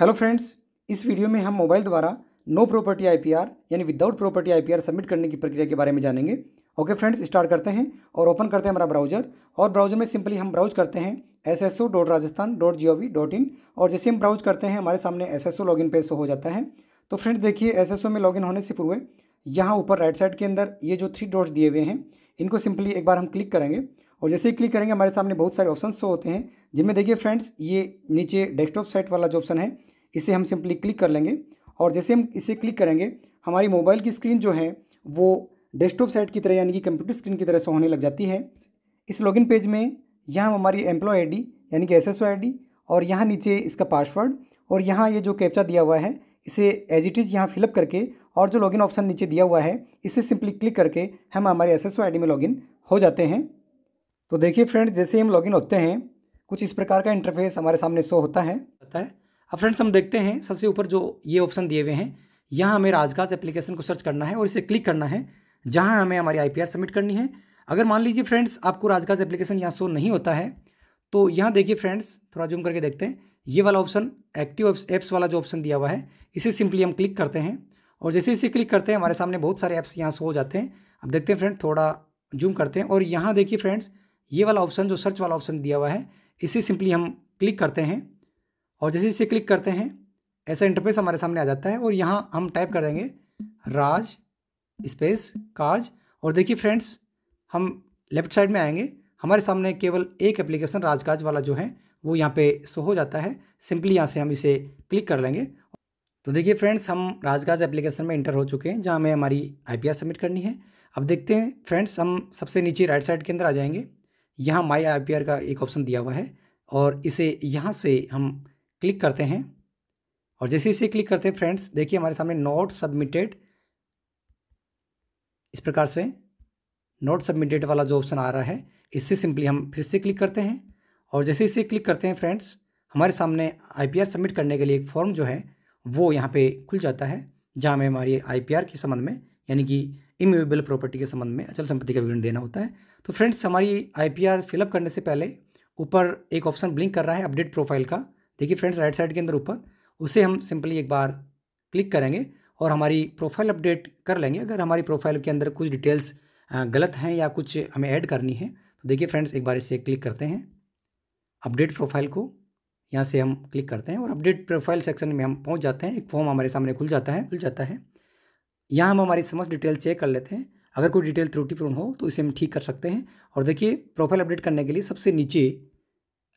hello friends इस video में हम मोबाइल द्वारा नो प्रॉपर्टी आईपीआर यानी विदाउट प्रॉपर्टी आईपीआर सबमिट करने की प्रक्रिया के बारे में जानेंगे ओके फ्रेंड्स स्टार्ट करते हैं और ओपन करते हैं हमारा ब्राउजर और ब्राउजर में सिंपली हम ब्राउज करते हैं S S O dot Rajasthan dot G O V dot in और जैसे हम ब्राउज करते हैं हमारे सामने S S O login page हो जाता है तो फ्रेंड्स देखिए एस एस ओ में लॉगिन होने से पूर्व यहाँ ऊपर राइट साइड के अंदर ये जो थ्री डॉट्स दिए हुए हैं इनको सिंपली एक बार हम क्लिक करेंगे और जैसे ही क्लिक करेंगे हमारे सामने बहुत सारे ऑप्शन शो होते हैं जिनमें देखिए फ्रेंड्स ये नीचे डेस्कटॉप साइट वाला जो ऑप्शन है इसे हम सिंपली क्लिक कर लेंगे और जैसे हम इसे क्लिक करेंगे हमारी मोबाइल की स्क्रीन जो है वो डेस्कटॉप साइट की तरह यानी कि कंप्यूटर स्क्रीन की तरह से होने लग जाती है इस लॉगिन पेज में यहाँ हमारी एम्प्लॉय डी यानी कि एस डी और यहाँ नीचे इसका पासवर्ड और यहाँ ये जो कैप्चा दिया हुआ है इसे एज इट इज़ यहाँ फिलअप करके और जो लॉगिन ऑप्शन नीचे दिया हुआ है इसे सिंपली क्लिक करके हम हमारे एस एस में लॉगिन हो जाते हैं तो देखिए फ्रेंड्स जैसे हम लॉगिन होते हैं कुछ इस प्रकार का इंटरफेस हमारे सामने शो होता है होता है अब फ्रेंड्स हम देखते हैं सबसे ऊपर जो ये ऑप्शन दिए हुए हैं यहाँ हमें राजकाज एप्लीकेशन को सर्च करना है और इसे क्लिक करना है जहाँ हमें हमारी आई सबमिट करनी है अगर मान लीजिए फ्रेंड्स आपको राजकाज एप्लीकेशन यहाँ शो नहीं होता है तो यहाँ देखिए फ्रेंड्स थोड़ा जूम करके देखते हैं ये वाला ऑप्शन एक्टिव एप्स वाला जो ऑप्शन दिया हुआ है इसे सिंपली हम क्लिक करते हैं और जैसे इसे क्लिक करते हैं हमारे सामने बहुत सारे ऐप्स यहाँ शो हो जाते हैं अब देखते हैं फ्रेंड थोड़ा जूम करते हैं और यहाँ देखिए फ्रेंड्स ये वाला ऑप्शन जो सर्च वाला ऑप्शन दिया हुआ है इसे सिंपली हम क्लिक करते हैं और जैसे इसे क्लिक करते हैं ऐसा इंटरफेस हमारे सामने आ जाता है और यहाँ हम टाइप कर देंगे राज स्पेस काज और देखिए फ्रेंड्स हम लेफ्ट साइड में आएंगे हमारे सामने केवल एक एप्लीकेशन राजकाज वाला जो है वो यहाँ पे शो हो जाता है सिंपली यहाँ से हम इसे क्लिक कर लेंगे तो देखिए फ्रेंड्स हम राजकाज एप्लीकेशन में इंटर हो चुके हैं जहाँ हमें हमारी आई सबमिट करनी है अब देखते हैं फ्रेंड्स हम सबसे नीचे राइट साइड के अंदर आ जाएंगे यहाँ माई आई का एक ऑप्शन दिया हुआ है और इसे यहाँ से हम क्लिक करते हैं और जैसे इसे क्लिक करते हैं फ्रेंड्स देखिए हमारे सामने नोट सबमिटेड इस प्रकार से नोट सबमिटेड वाला जो ऑप्शन आ रहा है इससे सिंपली हम फिर से क्लिक करते हैं और जैसे इसे क्लिक करते हैं फ्रेंड्स हमारे सामने आईपीआर सबमिट करने के लिए एक फॉर्म जो है वो यहाँ पे खुल जाता है जहाँ हमें हमारी आईपीआर के संबंध में यानी कि इमूवेबल प्रॉपर्टी के संबंध में अचल संपत्ति का विवरण देना होता है तो फ्रेंड्स हमारी आई फिलअप करने से पहले ऊपर एक ऑप्शन ब्लिंक कर रहा है अपडेट प्रोफाइल का देखिए फ्रेंड्स राइट साइड के अंदर ऊपर उसे हम सिंपली एक बार क्लिक करेंगे और हमारी प्रोफाइल अपडेट कर लेंगे अगर हमारी प्रोफाइल के अंदर कुछ डिटेल्स गलत हैं या कुछ हमें ऐड करनी है तो देखिए फ्रेंड्स एक बार इसे क्लिक करते हैं अपडेट प्रोफाइल को यहाँ से हम क्लिक करते हैं और अपडेट प्रोफाइल सेक्शन में हम पहुँच जाते हैं एक फॉर्म हमारे सामने खुल जाता है खुल जाता है यहाँ हम हमारी समस्त डिटेल चेक कर लेते हैं अगर कोई डिटेल त्रुटिपूर्ण हो तो इसे हम ठीक कर सकते हैं और देखिए प्रोफाइल अपडेट करने के लिए सबसे नीचे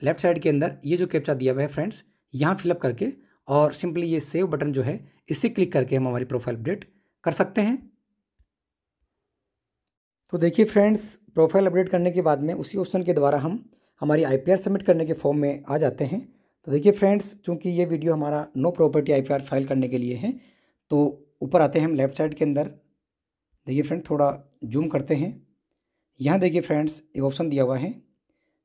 लेफ्ट साइड के अंदर ये जो कैप्चा दिया हुआ है फ्रेंड्स यहाँ फिलअप करके और सिंपली ये सेव बटन जो है इसे क्लिक करके हम हमारी प्रोफाइल अपडेट कर सकते हैं तो देखिए फ्रेंड्स प्रोफाइल अपडेट करने के बाद में उसी ऑप्शन के द्वारा हम हमारी आई सबमिट करने के फॉर्म में आ जाते हैं तो देखिए फ्रेंड्स चूँकि ये वीडियो हमारा नो प्रॉपर्टी आई फाइल करने के लिए है तो ऊपर आते हैं हम लेफ्ट साइड के अंदर देखिए फ्रेंड थोड़ा जूम करते हैं यहाँ देखिए फ्रेंड्स एक ऑप्शन दिया हुआ है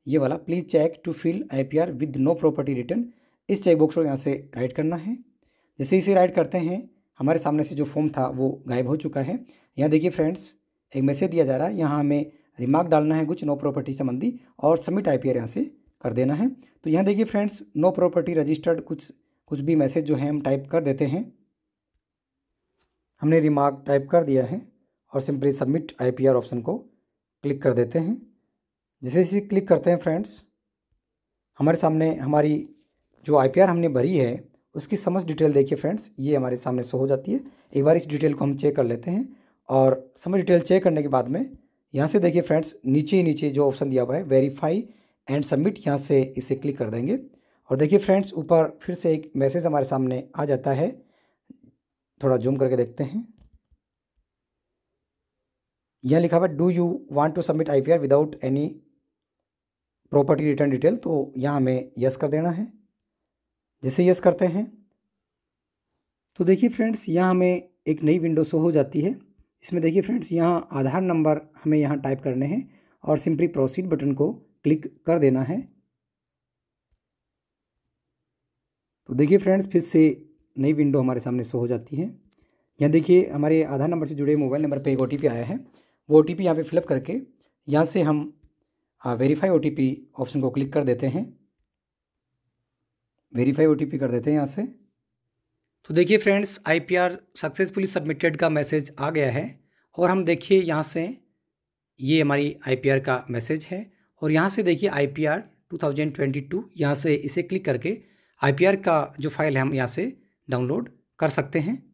ये वाला please check to fill I P R with no property return इस चेकबॉक्स को यहाँ से राइट करना है जैसे इसे राइट करते हैं हमारे सामने से जो फॉर्म था वो गायब हो चुका है यहाँ देखिए फ्रेंड्स एक मैसेज दिया जा रहा है यहाँ हमें रिमार्क डालना है कुछ नो प्रॉपर्टी संबंधी और सबमिट आई पी आर यहाँ से कर देना है तो यहाँ देखिए फ्रेंड्स नो प्रॉपर्टी रजिस्टर्ड कुछ कुछ भी मैसेज जो है हम टाइप कर देते हैं हमने रिमार्क टाइप कर दिया है और सिंपली सबमिट आईपीआर ऑप्शन को क्लिक कर देते हैं जैसे इसे क्लिक करते हैं फ्रेंड्स हमारे सामने हमारी जो आईपीआर हमने भरी है उसकी समझ डिटेल देखिए फ्रेंड्स ये हमारे सामने शो हो जाती है एक बार इस डिटेल को हम चेक कर लेते हैं और समझ डिटेल चेक करने के बाद में यहाँ से देखिए फ्रेंड्स नीचे ही नीचे जो ऑप्शन दिया हुआ है वेरीफाई एंड सबमिट यहाँ से इसे क्लिक कर देंगे और देखिए फ्रेंड्स ऊपर फिर से एक मैसेज हमारे सामने आ जाता है थोड़ा जूम करके देखते हैं यह लिखा हुआ do you want to submit I without any property return detail तो यहाँ हमें यस कर देना है जैसे यस करते हैं तो देखिए फ्रेंड्स यहाँ हमें एक नई विंडो शो हो जाती है इसमें देखिए फ्रेंड्स यहाँ आधार नंबर हमें यहाँ टाइप करने हैं और सिंपली प्रोसीड बटन को क्लिक कर देना है तो देखिए फ्रेंड्स फिर से नई विंडो हमारे सामने शो हो जाती है यहाँ देखिए हमारे आधार नंबर से जुड़े मोबाइल नंबर पर एक ओ आया है वो ओ टी पी यहाँ पर फिलअप करके यहाँ से हम वेरीफाई ओ ऑप्शन को क्लिक कर देते हैं वेरीफाई ओ कर देते हैं यहाँ से तो देखिए friends I P R successfully submitted का मैसेज आ गया है और हम देखिए यहाँ से ये हमारी आई पी आर का मैसेज है और यहाँ से देखिए I P R two thousand twenty two यहाँ से इसे क्लिक करके आई पी आर का जो फाइल है हम यहाँ से डाउनलोड कर सकते हैं